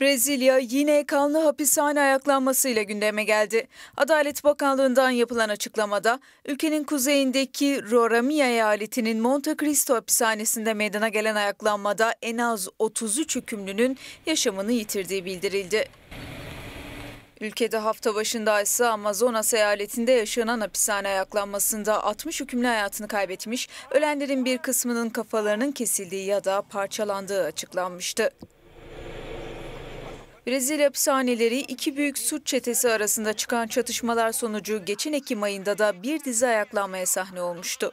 Brezilya yine kanlı hapishane ayaklanmasıyla gündeme geldi. Adalet Bakanlığı'ndan yapılan açıklamada ülkenin kuzeyindeki Roraima eyaletinin Monte Cristo hapishanesinde meydana gelen ayaklanmada en az 33 hükümlünün yaşamını yitirdiği bildirildi. Ülkede hafta başında ise Amazonas eyaletinde yaşanan hapishane ayaklanmasında 60 hükümlü hayatını kaybetmiş, ölenlerin bir kısmının kafalarının kesildiği ya da parçalandığı açıklanmıştı. Brezilya hapishaneleri iki büyük suç çetesi arasında çıkan çatışmalar sonucu geçen Ekim ayında da bir dizi ayaklanmaya sahne olmuştu.